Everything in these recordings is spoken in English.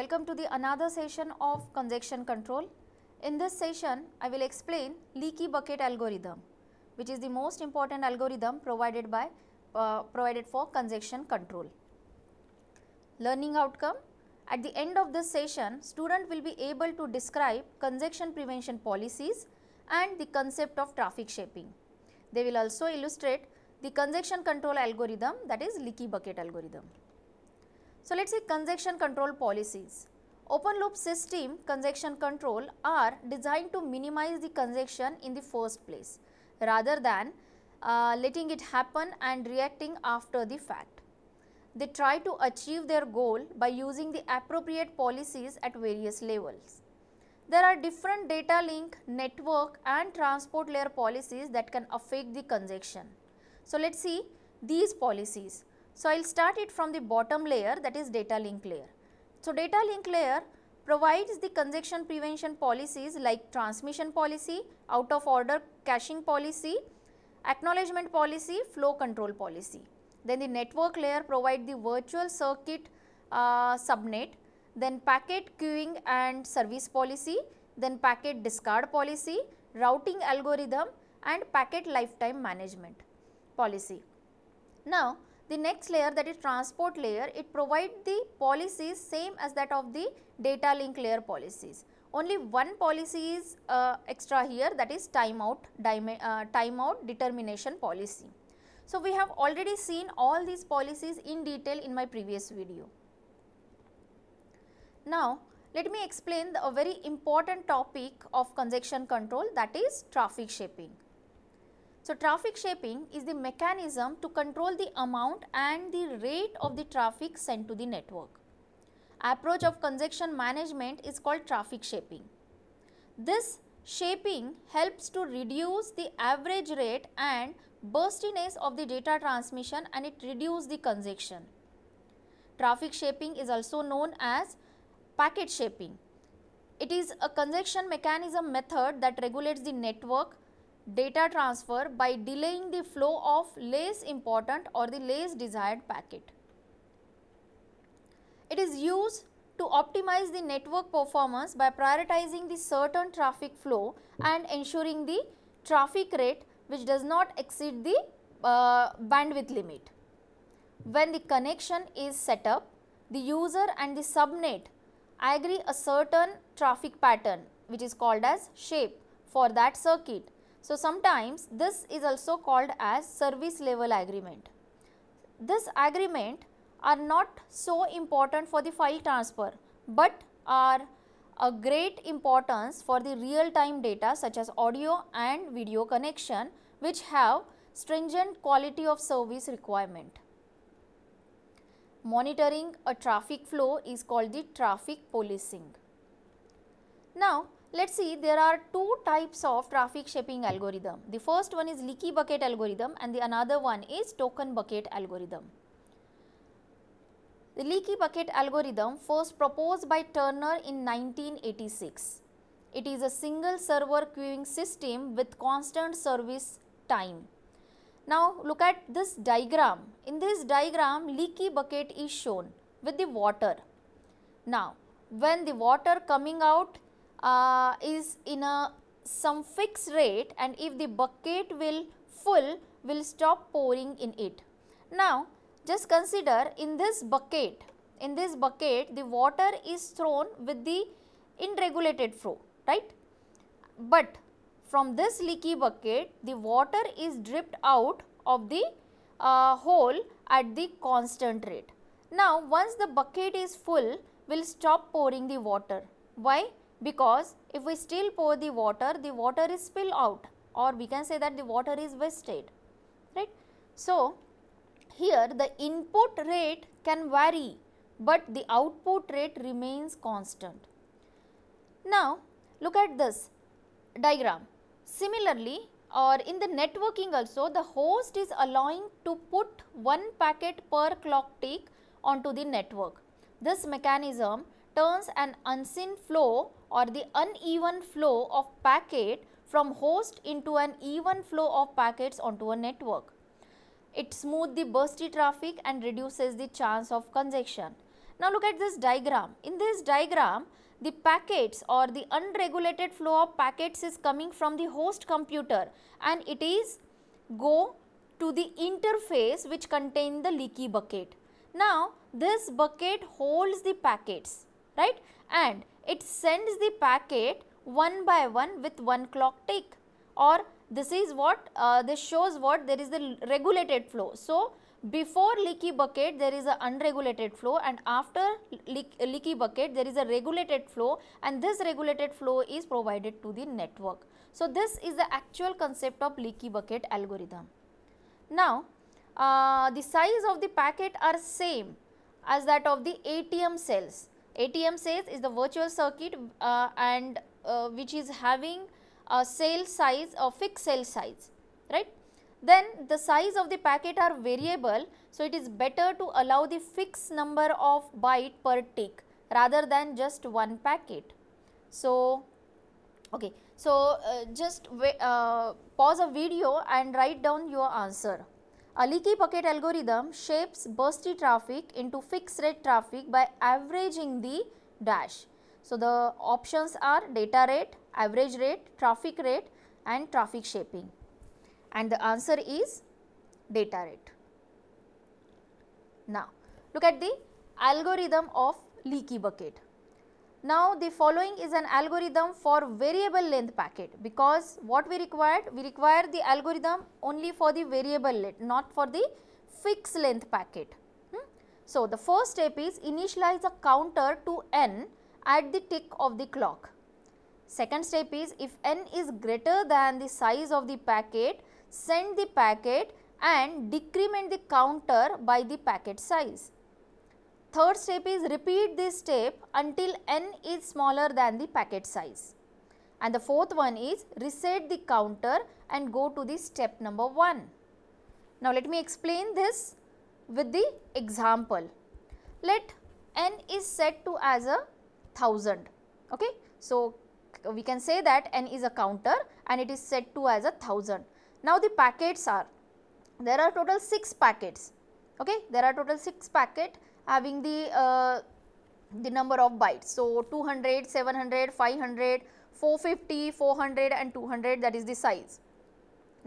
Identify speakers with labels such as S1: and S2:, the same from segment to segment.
S1: Welcome to the another session of conjection control. In this session, I will explain leaky bucket algorithm, which is the most important algorithm provided by uh, provided for conjection control. Learning outcome At the end of this session, student will be able to describe conjection prevention policies and the concept of traffic shaping. They will also illustrate the conjection control algorithm that is leaky bucket algorithm. So let's see congestion control policies. Open loop system congestion control are designed to minimize the congestion in the first place rather than uh, letting it happen and reacting after the fact. They try to achieve their goal by using the appropriate policies at various levels. There are different data link, network and transport layer policies that can affect the congestion. So let's see these policies. So, I will start it from the bottom layer that is data link layer. So, data link layer provides the congestion prevention policies like transmission policy, out of order caching policy, acknowledgement policy, flow control policy. Then the network layer provides the virtual circuit uh, subnet, then packet queuing and service policy, then packet discard policy, routing algorithm and packet lifetime management policy. Now, the next layer that is transport layer, it provides the policies same as that of the data link layer policies. Only one policy is uh, extra here that is timeout, uh, timeout determination policy. So, we have already seen all these policies in detail in my previous video. Now, let me explain the, a very important topic of congestion control that is traffic shaping. So traffic shaping is the mechanism to control the amount and the rate of the traffic sent to the network. Approach of congestion management is called traffic shaping. This shaping helps to reduce the average rate and burstiness of the data transmission and it reduces the congestion. Traffic shaping is also known as packet shaping. It is a congestion mechanism method that regulates the network data transfer by delaying the flow of less important or the less desired packet. It is used to optimize the network performance by prioritizing the certain traffic flow and ensuring the traffic rate which does not exceed the uh, bandwidth limit. When the connection is set up, the user and the subnet agree a certain traffic pattern which is called as shape for that circuit so, sometimes this is also called as service level agreement. This agreement are not so important for the file transfer, but are a great importance for the real time data such as audio and video connection which have stringent quality of service requirement. Monitoring a traffic flow is called the traffic policing. Now, Let's see there are two types of traffic shaping algorithm. The first one is leaky bucket algorithm and the another one is token bucket algorithm. The leaky bucket algorithm first proposed by Turner in 1986. It is a single server queuing system with constant service time. Now look at this diagram. In this diagram leaky bucket is shown with the water. Now when the water coming out uh, is in a some fixed rate and if the bucket will full will stop pouring in it. Now just consider in this bucket in this bucket the water is thrown with the unregulated flow right but from this leaky bucket the water is dripped out of the uh, hole at the constant rate. Now once the bucket is full will stop pouring the water. Why? because if we still pour the water, the water is spill out or we can say that the water is wasted, right. So, here the input rate can vary, but the output rate remains constant. Now, look at this diagram. Similarly, or in the networking also, the host is allowing to put one packet per clock tick onto the network. This mechanism turns an unseen flow or the uneven flow of packet from host into an even flow of packets onto a network. It smooths the bursty traffic and reduces the chance of congestion. Now look at this diagram. In this diagram, the packets or the unregulated flow of packets is coming from the host computer and it is go to the interface which contain the leaky bucket. Now this bucket holds the packets right and it sends the packet one by one with one clock tick or this is what uh, this shows what there is the regulated flow. So, before leaky bucket there is an unregulated flow and after leaky bucket there is a regulated flow and this regulated flow is provided to the network. So, this is the actual concept of leaky bucket algorithm. Now, uh, the size of the packet are same as that of the ATM cells ATM sales is the virtual circuit uh, and uh, which is having a sale size or fixed sale size, right. Then the size of the packet are variable, so it is better to allow the fixed number of byte per tick rather than just one packet. So, okay, so uh, just uh, pause a video and write down your answer. A leaky bucket algorithm shapes bursty traffic into fixed rate traffic by averaging the dash. So the options are data rate, average rate, traffic rate and traffic shaping. And the answer is data rate. Now look at the algorithm of leaky bucket. Now the following is an algorithm for variable length packet because what we required? We require the algorithm only for the variable length not for the fixed length packet. Hmm? So the first step is initialize a counter to n at the tick of the clock. Second step is if n is greater than the size of the packet, send the packet and decrement the counter by the packet size. Third step is repeat this step until n is smaller than the packet size. And the fourth one is reset the counter and go to the step number 1. Now let me explain this with the example. Let n is set to as a 1000. Okay. So, we can say that n is a counter and it is set to as a 1000. Now, the packets are there are total 6 packets. Okay. There are total 6 packet having the uh, the number of bytes. So 200, 700, 500, 450, 400 and 200 that is the size.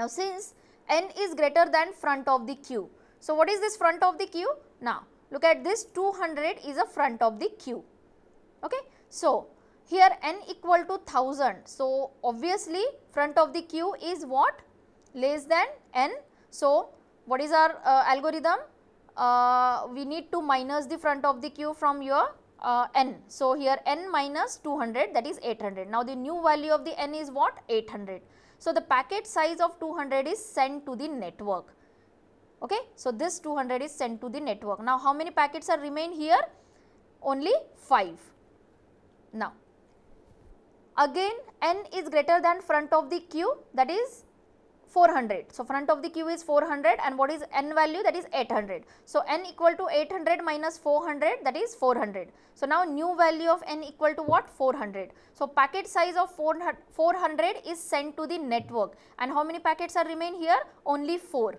S1: Now since n is greater than front of the queue. So what is this front of the queue? Now look at this 200 is a front of the queue. Okay. So here n equal to 1000. So obviously front of the queue is what? Less than n. So what is our uh, algorithm? uh, we need to minus the front of the queue from your uh, n. So, here n minus 200 that is 800. Now, the new value of the n is what? 800. So, the packet size of 200 is sent to the network. Okay. So, this 200 is sent to the network. Now, how many packets are remain here? Only 5. Now, again n is greater than front of the queue that is 400. So, front of the queue is 400 and what is n value that is 800. So, n equal to 800 minus 400 that is 400. So, now new value of n equal to what 400. So, packet size of 400 is sent to the network and how many packets are remain here only 4.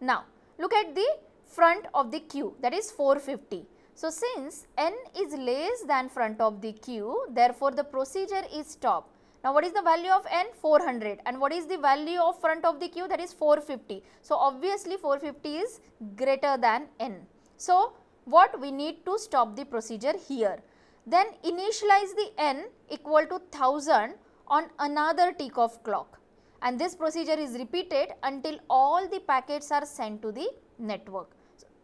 S1: Now, look at the front of the queue that is 450. So, since n is less than front of the queue therefore, the procedure is stopped now what is the value of n? 400 and what is the value of front of the queue? That is 450. So obviously 450 is greater than n. So what we need to stop the procedure here. Then initialize the n equal to 1000 on another tick of clock and this procedure is repeated until all the packets are sent to the network.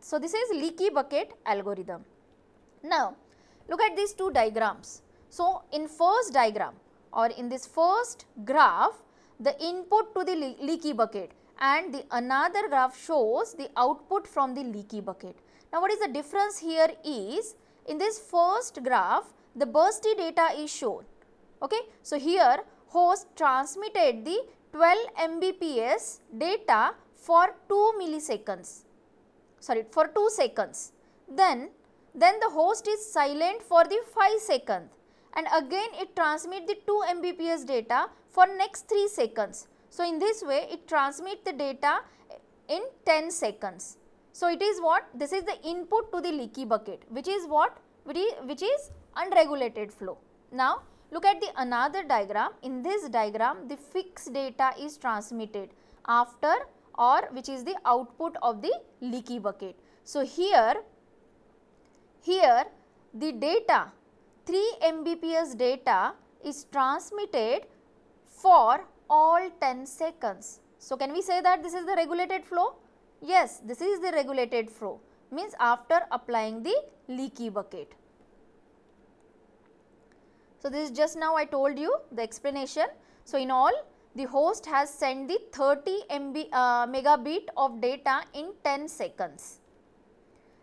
S1: So, this is leaky bucket algorithm. Now, look at these two diagrams. So, in first diagram, or in this first graph the input to the le leaky bucket and the another graph shows the output from the leaky bucket. Now what is the difference here is in this first graph the bursty data is shown. Okay? So here host transmitted the 12 Mbps data for 2 milliseconds sorry for 2 seconds. Then, then the host is silent for the 5 seconds and again it transmit the 2 Mbps data for next 3 seconds. So, in this way it transmit the data in 10 seconds. So, it is what this is the input to the leaky bucket which is what which is unregulated flow. Now, look at the another diagram in this diagram the fixed data is transmitted after or which is the output of the leaky bucket. So, here, here the data 3 Mbps data is transmitted for all 10 seconds. So, can we say that this is the regulated flow? Yes, this is the regulated flow means after applying the leaky bucket. So, this is just now I told you the explanation. So, in all the host has sent the 30 MB, uh, megabit of data in 10 seconds.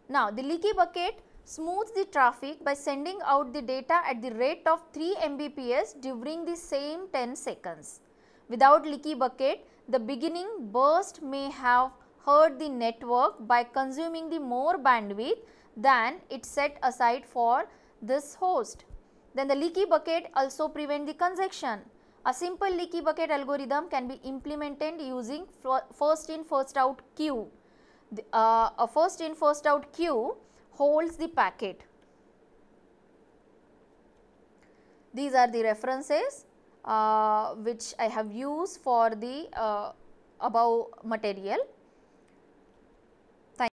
S1: Now, the leaky bucket smooths the traffic by sending out the data at the rate of 3 Mbps during the same 10 seconds. Without leaky bucket, the beginning burst may have hurt the network by consuming the more bandwidth than it set aside for this host. Then the leaky bucket also prevent the congestion. A simple leaky bucket algorithm can be implemented using first in first out queue. The, uh, a first in first out queue holds the packet. These are the references uh, which I have used for the uh, above material.